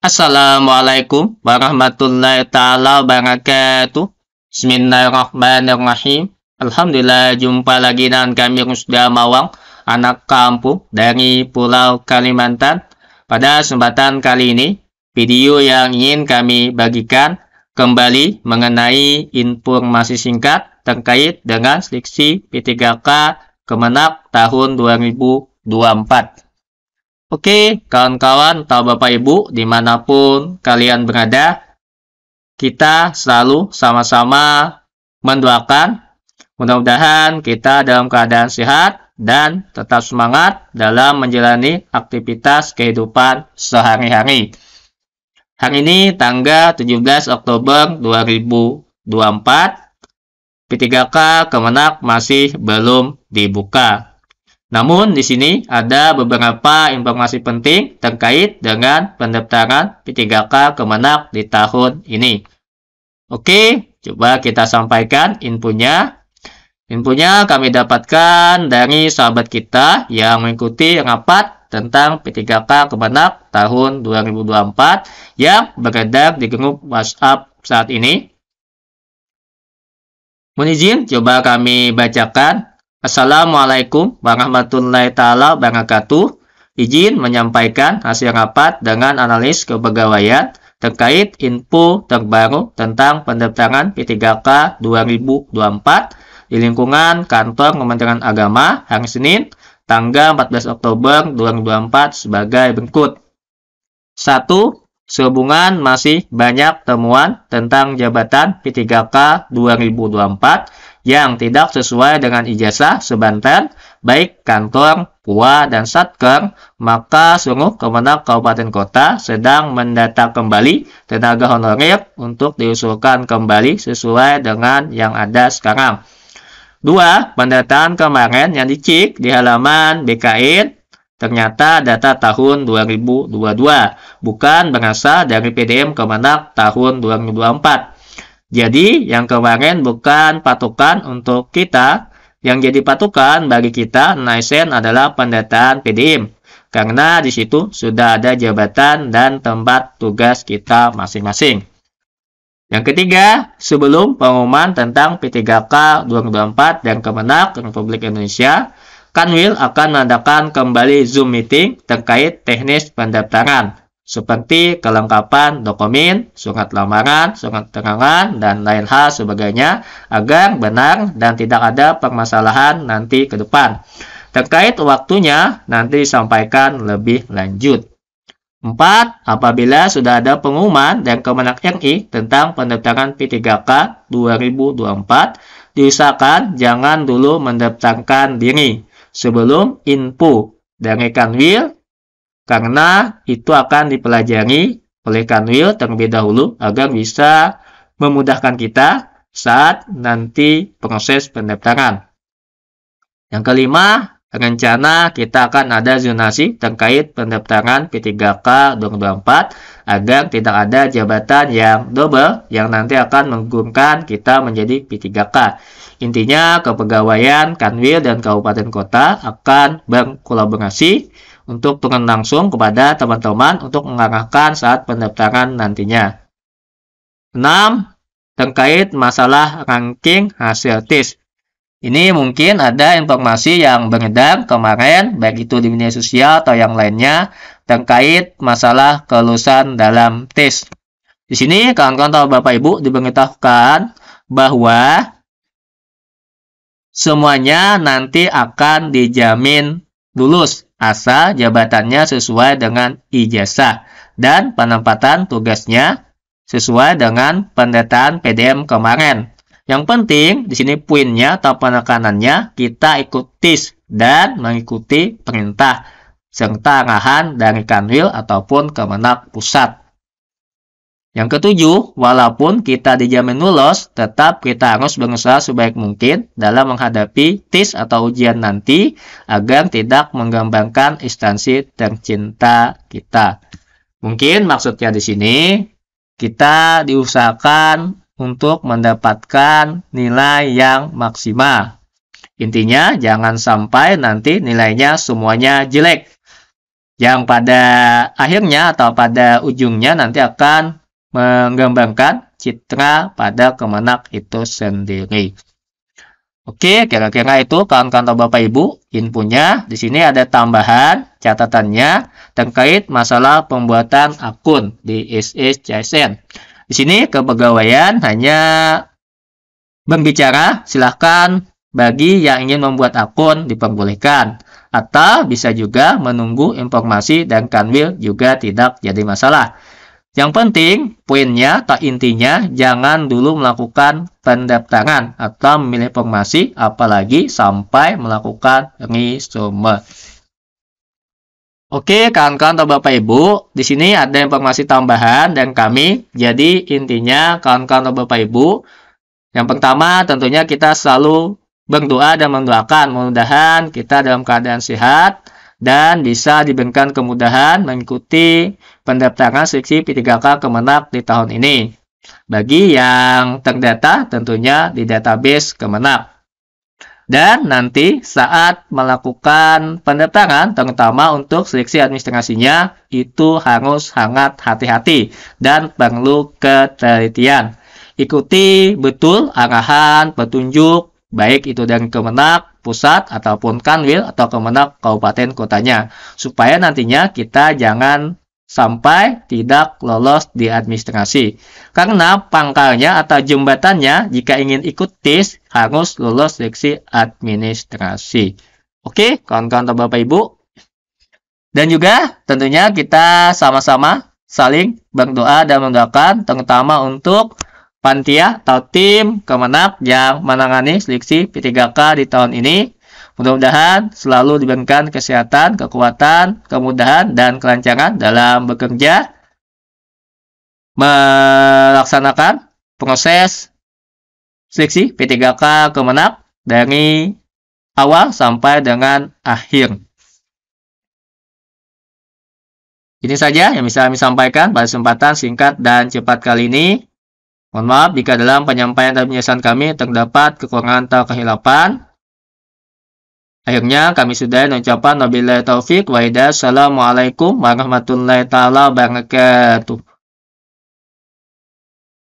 Assalamualaikum warahmatullahi taala wabarakatuh. Bismillahirrahmanirrahim. Alhamdulillah jumpa lagi dengan kami Rusda Mawang, anak kampung dari Pulau Kalimantan. Pada kesempatan kali ini, video yang ingin kami bagikan kembali mengenai informasi singkat terkait dengan seleksi P3K Kemenak tahun 2024. Oke, kawan-kawan atau Bapak Ibu, dimanapun kalian berada, kita selalu sama-sama mendoakan. Mudah-mudahan kita dalam keadaan sehat dan tetap semangat dalam menjalani aktivitas kehidupan sehari-hari. Hari ini tanggal 17 Oktober 2024, P3K Kemenak masih belum dibuka. Namun di sini ada beberapa informasi penting terkait dengan pendaftaran P3K Kemenak di tahun ini. Oke, coba kita sampaikan infonya. Infonya kami dapatkan dari sahabat kita yang mengikuti rapat tentang P3K Kemenak tahun 2024 yang beredar di grup WhatsApp saat ini. Mohon izin, coba kami bacakan Assalamualaikum warahmatullahi taala wabarakatuh. Izin menyampaikan hasil rapat dengan analis kepegawaian terkait info terbaru tentang pendaftaran P3K 2024 di lingkungan kantor Kementerian Agama hari Senin tanggal 14 Oktober 2024 sebagai berikut. 1. Sehubungan masih banyak temuan tentang jabatan P3K 2024 yang tidak sesuai dengan ijazah sebanten, baik kantor, PUA, dan Satker, maka sungguh kemenang kabupaten kota sedang mendata kembali tenaga honorer untuk diusulkan kembali sesuai dengan yang ada sekarang. Dua, Pendataan kemarin yang dicek di halaman BKN ternyata data tahun 2022, bukan berasal dari PDM kemenang tahun 2024. Jadi, yang kemarin bukan patokan untuk kita. Yang jadi patokan bagi kita Naisen adalah pendataan PDM. Karena di situ sudah ada jabatan dan tempat tugas kita masing-masing. Yang ketiga, sebelum pengumuman tentang P3K 2024 dan Kemenak Republik Indonesia, Kanwil akan mengadakan kembali Zoom meeting terkait teknis pendaftaran seperti kelengkapan dokumen, surat lamaran, surat terangan, dan lain hal sebagainya agar benar dan tidak ada permasalahan nanti ke depan. Terkait waktunya, nanti disampaikan lebih lanjut. 4. Apabila sudah ada pengumuman dan kemenang RI tentang pendaftaran P3K 2024, diusahakan jangan dulu mendaftarkan diri sebelum info dari Kanwil karena itu akan dipelajari oleh Kanwil terlebih dahulu agar bisa memudahkan kita saat nanti proses pendaftaran. Yang kelima, rencana kita akan ada zonasi terkait pendaftaran P3K 2024 agar tidak ada jabatan yang double yang nanti akan menggunakan kita menjadi P3K. Intinya kepegawaian Kanwil dan kabupaten kota akan berkolaborasi untuk turun langsung kepada teman-teman untuk mengarahkan saat pendaftaran nantinya. 6. Terkait masalah ranking hasil tes. Ini mungkin ada informasi yang beredar kemarin, baik itu di media sosial atau yang lainnya, terkait masalah kelulusan dalam tes. Di sini, kawan-kawan atau Bapak Ibu diberitahukan bahwa semuanya nanti akan dijamin lulus asal jabatannya sesuai dengan ijazah dan penempatan tugasnya sesuai dengan pendataan PDM kemarin. Yang penting di sini poinnya atau penekanannya kita ikuti dan mengikuti perintah serta arahan dari Kanwil ataupun Kemenak Pusat. Yang ketujuh, walaupun kita dijamin lulus, tetap kita harus berusaha sebaik mungkin dalam menghadapi tes atau ujian nanti agar tidak menggambarkan instansi tercinta kita. Mungkin maksudnya di sini kita diusahakan untuk mendapatkan nilai yang maksimal. Intinya jangan sampai nanti nilainya semuanya jelek. Yang pada akhirnya atau pada ujungnya nanti akan menggambarkan citra pada kemenak itu sendiri. Oke, kira-kira itu kawan-kawan Bapak Ibu inpunya. Di sini ada tambahan catatannya terkait masalah pembuatan akun di SSCSN. Di sini kepegawaian hanya berbicara silahkan bagi yang ingin membuat akun diperbolehkan. Atau bisa juga menunggu informasi dan kanwil juga tidak jadi masalah. Yang penting, poinnya atau intinya, jangan dulu melakukan pendaftaran atau memilih formasi, apalagi sampai melakukan resume. Oke, kawan-kawan atau Bapak Ibu, di sini ada informasi tambahan dan kami. Jadi, intinya kawan-kawan atau Bapak Ibu, yang pertama tentunya kita selalu berdoa dan mendoakan mudah-mudahan kita dalam keadaan sehat dan bisa diberikan kemudahan mengikuti pendaftaran seleksi P3K Kemenak di tahun ini. Bagi yang terdata tentunya di database Kemenak. Dan nanti saat melakukan pendaftaran, terutama untuk seleksi administrasinya, itu harus hangat hati-hati dan perlu ketelitian. Ikuti betul arahan, petunjuk, baik itu dari Kemenak, pusat, ataupun Kanwil, atau Kemenak Kabupaten Kotanya, supaya nantinya kita jangan sampai tidak lolos di administrasi. Karena pangkalnya atau jembatannya jika ingin ikut tes harus lolos seleksi administrasi. Oke, kawan-kawan atau Bapak Ibu. Dan juga tentunya kita sama-sama saling berdoa dan mendoakan terutama untuk Pantia atau tim Kemenak yang menangani seleksi P3K di tahun ini Mudah-mudahan selalu diberikan kesehatan, kekuatan, kemudahan, dan kelancaran dalam bekerja, melaksanakan proses seleksi P3K Kemenak dari awal sampai dengan akhir. Ini saja yang bisa kami sampaikan pada kesempatan singkat dan cepat kali ini. Mohon maaf jika dalam penyampaian dan penjelasan kami terdapat kekurangan atau kehilapan. Akhirnya kami sudah mengucapkan wabillahi taufik wa hidayah. Assalamualaikum warahmatullahi taala wabarakatuh.